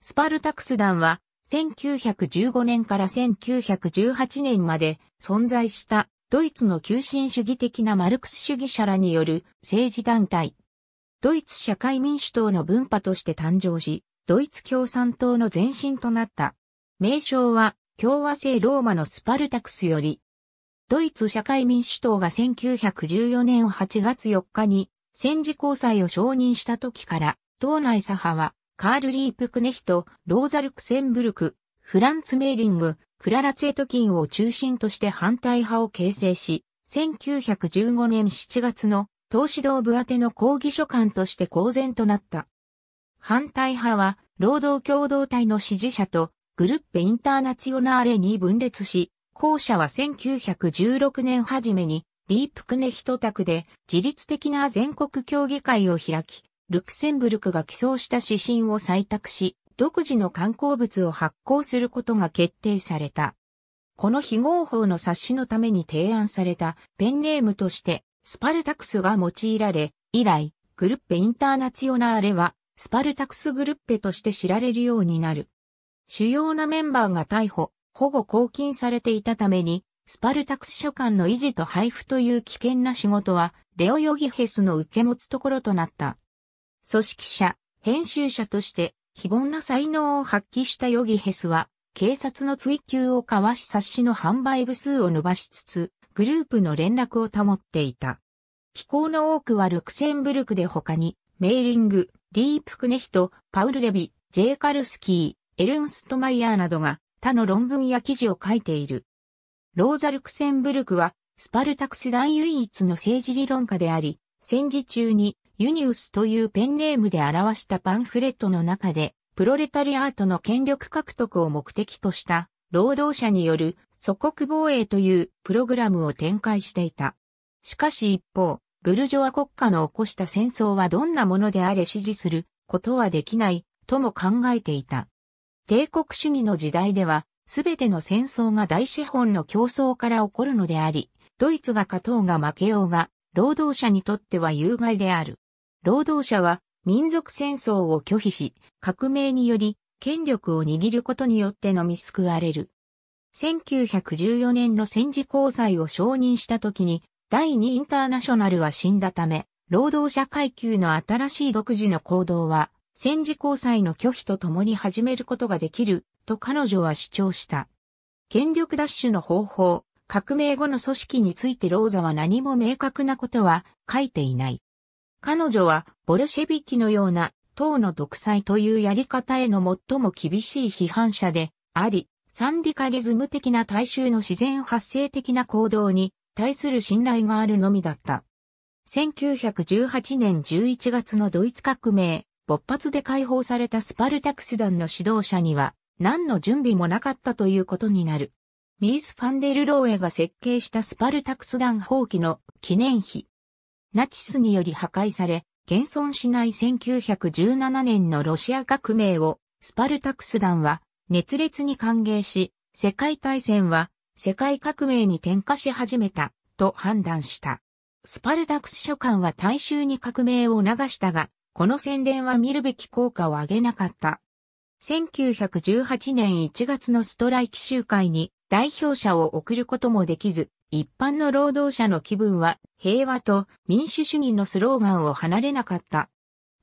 スパルタクス団は1915年から1918年まで存在したドイツの急進主義的なマルクス主義者らによる政治団体。ドイツ社会民主党の分派として誕生し、ドイツ共産党の前身となった。名称は共和制ローマのスパルタクスより、ドイツ社会民主党が1914年8月4日に戦時交際を承認した時から、党内左派はカール・リープ・クネヒト、ローザ・ルクセンブルク、フランツ・メーリング、クララ・ツェトキンを中心として反対派を形成し、1915年7月の投指導部宛ての抗議書簡として公然となった。反対派は、労働共同体の支持者と、グルッペ・インターナツオナーレに分裂し、後者は1916年初めに、リープクネヒト宅で自律的な全国協議会を開き、ルクセンブルクが寄贈した指針を採択し、独自の観光物を発行することが決定された。この非合法の冊子のために提案されたペンネームとしてスパルタクスが用いられ、以来、グルッペインターナツオナーレはスパルタクスグルッペとして知られるようになる。主要なメンバーが逮捕、保護拘禁されていたために、スパルタクス書館の維持と配布という危険な仕事は、レオヨギヘスの受け持つところとなった。組織者、編集者として非凡な才能を発揮したヨギヘスは、警察の追及をかわし冊子の販売部数を伸ばしつつ、グループの連絡を保っていた。機構の多くはルクセンブルクで他に、メーリング、リープクネヒト、パウル・レビ、ジェイカルスキー、エルンストマイヤーなどが他の論文や記事を書いている。ローザ・ルクセンブルクは、スパルタクス団唯一の政治理論家であり、戦時中にユニウスというペンネームで表したパンフレットの中で、プロレタリアートの権力獲得を目的とした労働者による祖国防衛というプログラムを展開していた。しかし一方、ブルジョア国家の起こした戦争はどんなものであれ支持することはできないとも考えていた。帝国主義の時代では、すべての戦争が大資本の競争から起こるのであり、ドイツが勝とうが負けようが、労働者にとっては有害である。労働者は民族戦争を拒否し、革命により権力を握ることによって飲み救われる。1914年の戦時交際を承認した時に、第2インターナショナルは死んだため、労働者階級の新しい独自の行動は、戦時交際の拒否と共に始めることができる、と彼女は主張した。権力奪取の方法、革命後の組織についてローザは何も明確なことは書いていない。彼女はボルシェビキのような党の独裁というやり方への最も厳しい批判者であり、サンディカリズム的な大衆の自然発生的な行動に対する信頼があるのみだった。1918年11月のドイツ革命、勃発で解放されたスパルタクス団の指導者には何の準備もなかったということになる。ミース・ファンデル・ローエが設計したスパルタクス団放棄の記念碑、ナチスにより破壊され、現存しない1917年のロシア革命をスパルタクス団は熱烈に歓迎し、世界大戦は世界革命に転化し始めたと判断した。スパルタクス書簡は大衆に革命を促したが、この宣伝は見るべき効果を上げなかった。1918年1月のストライキ集会に代表者を送ることもできず、一般の労働者の気分は平和と民主主義のスローガンを離れなかった。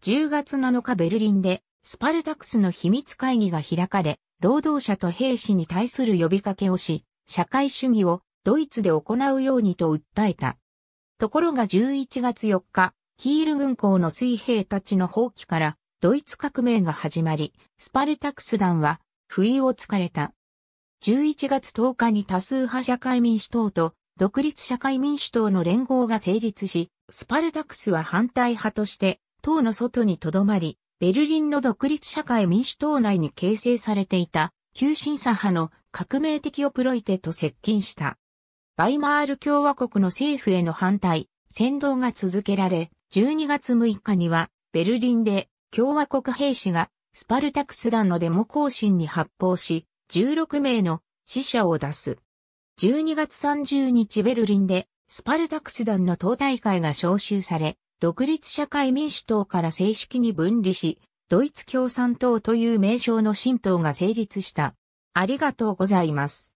10月7日ベルリンでスパルタクスの秘密会議が開かれ、労働者と兵士に対する呼びかけをし、社会主義をドイツで行うようにと訴えた。ところが11月4日、キール軍港の水兵たちの放棄からドイツ革命が始まり、スパルタクス団は、不意をつかれた。11月10日に多数派社会民主党と独立社会民主党の連合が成立し、スパルタクスは反対派として党の外にとどまり、ベルリンの独立社会民主党内に形成されていた急進左派の革命的オプロイテと接近した。バイマール共和国の政府への反対、扇動が続けられ、12月6日にはベルリンで共和国兵士がスパルタクス団のデモ行進に発砲し、16名の死者を出す。12月30日ベルリンでスパルタクス団の党大会が招集され、独立社会民主党から正式に分離し、ドイツ共産党という名称の新党が成立した。ありがとうございます。